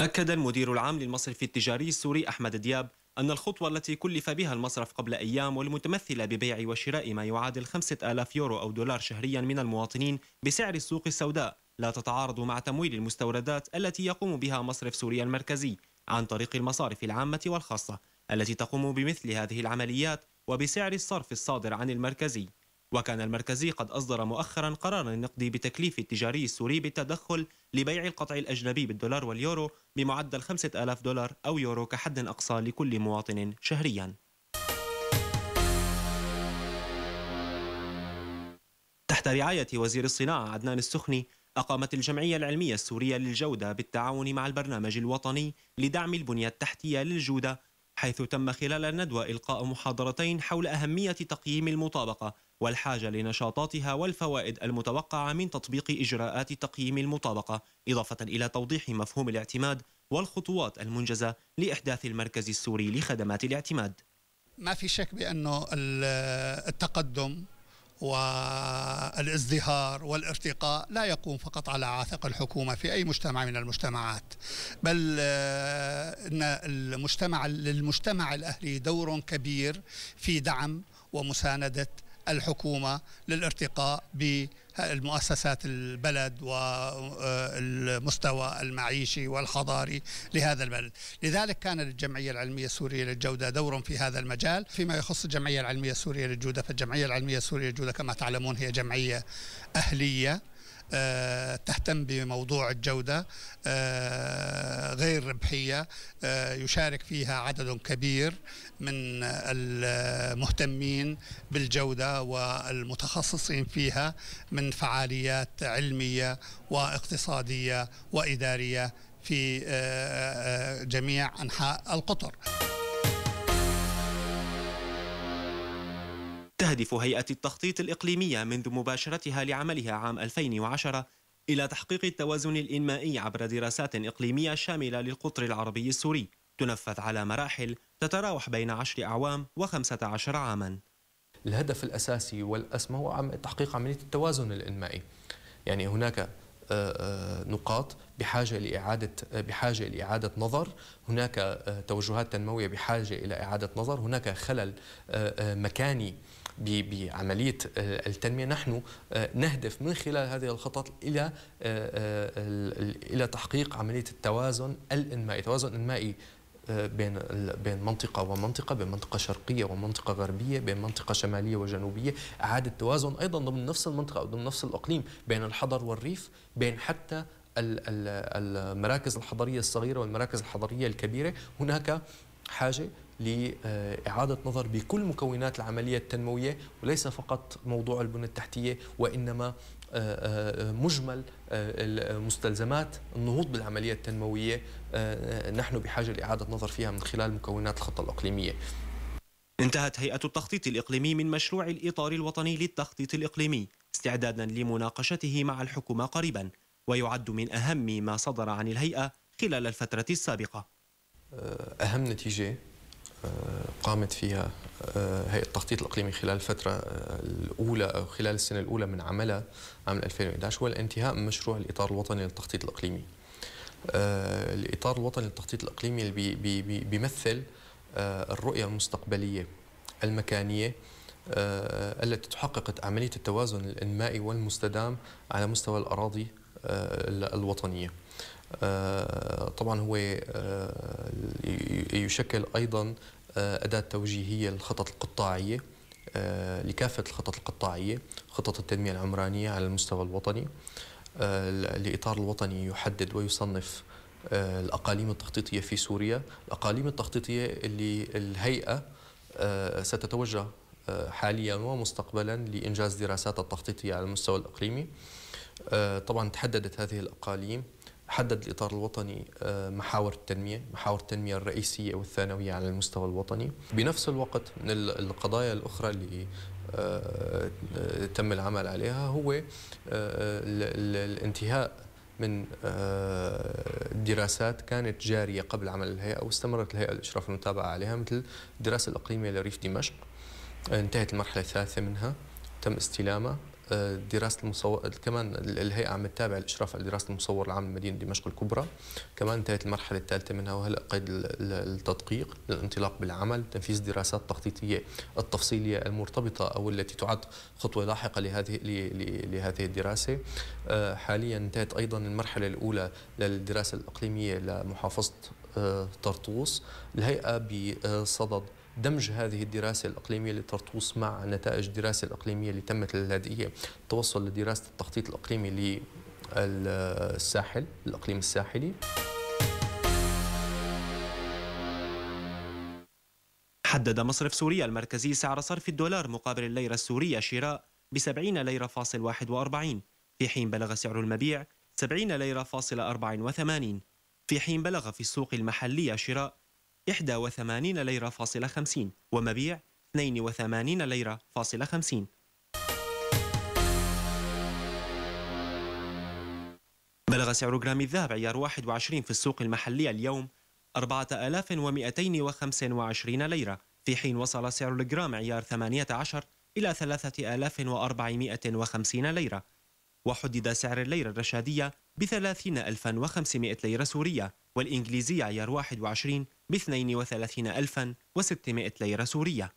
أكد المدير العام للمصرف التجاري السوري أحمد دياب أن الخطوة التي كلف بها المصرف قبل أيام والمتمثلة ببيع وشراء ما يعادل 5000 يورو أو دولار شهريا من المواطنين بسعر السوق السوداء لا تتعارض مع تمويل المستوردات التي يقوم بها مصرف سوريا المركزي عن طريق المصارف العامة والخاصة التي تقوم بمثل هذه العمليات وبسعر الصرف الصادر عن المركزي وكان المركزي قد أصدر مؤخرا قرارا نقدي بتكليف التجاري السوري بالتدخل لبيع القطع الأجنبي بالدولار واليورو بمعدل 5000 دولار أو يورو كحد أقصى لكل مواطن شهريا تحت رعاية وزير الصناعة عدنان السخني أقامت الجمعية العلمية السورية للجودة بالتعاون مع البرنامج الوطني لدعم البنية التحتية للجودة حيث تم خلال الندوة إلقاء محاضرتين حول أهمية تقييم المطابقة والحاجة لنشاطاتها والفوائد المتوقعة من تطبيق إجراءات تقييم المطابقة إضافة إلى توضيح مفهوم الاعتماد والخطوات المنجزة لإحداث المركز السوري لخدمات الاعتماد ما في شك بأنه التقدم والازدهار والارتقاء لا يقوم فقط على عاتق الحكومه في اي مجتمع من المجتمعات بل آه، ان المجتمع للمجتمع الاهلي دور كبير في دعم ومسانده الحكومة للارتقاء بالمؤسسات البلد والمستوى المعيشي والحضاري لهذا البلد لذلك كان للجمعية العلمية السورية للجودة دور في هذا المجال فيما يخص الجمعية العلمية السورية للجودة فالجمعية العلمية السورية للجودة كما تعلمون هي جمعية أهلية آه، تهتم بموضوع الجودة آه، غير ربحية آه، يشارك فيها عدد كبير من المهتمين بالجودة والمتخصصين فيها من فعاليات علمية واقتصادية وإدارية في جميع أنحاء القطر تهدف هيئة التخطيط الإقليمية منذ مباشرتها لعملها عام 2010 إلى تحقيق التوازن الإنمائي عبر دراسات إقليمية شاملة للقطر العربي السوري تنفذ على مراحل تتراوح بين 10 أعوام و15 عاماً الهدف الأساسي والأسمى هو تحقيق عملية التوازن الإنمائي يعني هناك آه، آه، نقاط بحاجة لإعادة آه، بحاجة لإعادة نظر، هناك توجهات تنموية بحاجة إلى إعادة نظر، هناك خلل مكاني بعملية آه، التنمية نحن آه، نهدف من خلال هذه الخطط إلى آه، إلى تحقيق عملية التوازن الإنمائي توازن إنمائي بين بين منطقه ومنطقه بين منطقه شرقيه ومنطقه غربيه بين منطقه شماليه وجنوبيه اعاده توازن ايضا ضمن نفس المنطقه او ضمن نفس الاقليم بين الحضر والريف بين حتى المراكز الحضريه الصغيره والمراكز الحضريه الكبيره هناك حاجه لإعادة نظر بكل مكونات العملية التنموية وليس فقط موضوع البنى التحتية وإنما آه، آه، مجمل آه، مستلزمات النهوض بالعملية التنموية نحن بحاجة لإعادة نظر فيها من خلال مكونات الخطة الإقليمية انتهت هيئة التخطيط الإقليمي من مشروع الإطار الوطني للتخطيط الإقليمي استعدادا لمناقشته مع الحكومة قريبا ويعد من أهم ما صدر عن الهيئة خلال الفترة السابقة آه، أهم نتيجة آه، قامت فيها آه، هيئة التخطيط الإقليمي خلال الفترة الأولى أو خلال السنة الأولى من عملها عام 2011 هو الانتهاء من مشروع الإطار الوطني للتخطيط الإقليمي الإطار الوطني للتخطيط الإقليمي اللي بي بي بيمثل الرؤية المستقبلية المكانية التي تحقق عملية التوازن الإنمائي والمستدام على مستوى الأراضي الوطنية طبعا هو يشكل أيضا آه، أداة توجيهية للخطط القطاعية آه، لكافة الخطط القطاعية خطط التنمية العمرانية على المستوى الوطني الإطار آه، الوطني يحدد ويصنف الأقاليم التخطيطية في سوريا الأقاليم التخطيطية اللي الهيئة ستتوجه حاليا ومستقبلا لإنجاز دراسات التخطيطية على المستوى الإقليمي طبعا تحددت هذه الأقاليم حدد الإطار الوطني آه، محاور التنمية محاور التنمية الرئيسية والثانوية على المستوى الوطني بنفس الوقت من القضايا الأخرى اللي آه، تم العمل عليها هو آه، الانتهاء من دراسات كانت جارية قبل عمل الهيئة واستمرت الهيئة الإشراف المتابعة عليها مثل الدراسة الإقليمية لريف دمشق انتهت المرحلة الثالثة منها تم استلامها دراسه المصور كمان الهيئه عم تتابع الاشراف على دراسه المصور العام لمدينه دمشق الكبرى كمان انتهت المرحله الثالثه منها وهلا قيد التدقيق للانطلاق بالعمل تنفيذ دراسات تخطيطيه التفصيليه المرتبطه او التي تعد خطوه لاحقه لهذه لهذه الدراسه آه، حاليا انتهت ايضا المرحله الاولى للدراسه الاقليميه لمحافظه آه، طرطوس الهيئه بصدد دمج هذه الدراسة الإقليمية لطرطوس مع نتائج الدراسة الإقليمية اللي تمت للهدئية التوصل لدراسة التخطيط الإقليمي للساحل الإقليم الساحلي حدد مصرف سوريا المركزي سعر صرف الدولار مقابل الليرة السورية شراء ب 70 ليرة فاصل 41 في حين بلغ سعر المبيع 70 ليرة فاصل 84 في حين بلغ في السوق المحلية شراء 81 ليرة فاصلة 50 ومبيع 82 ليرة فاصلة 50 بلغ سعر جرام الذهب عيار 21 في السوق المحلية اليوم 4225 ليرة في حين وصل سعر الجرام عيار 18 إلى 3450 ليرة وحدد سعر الليرة الرشادية ب 30500 ليرة سورية والإنجليزية عيار 21 ب 32600 ليرة سورية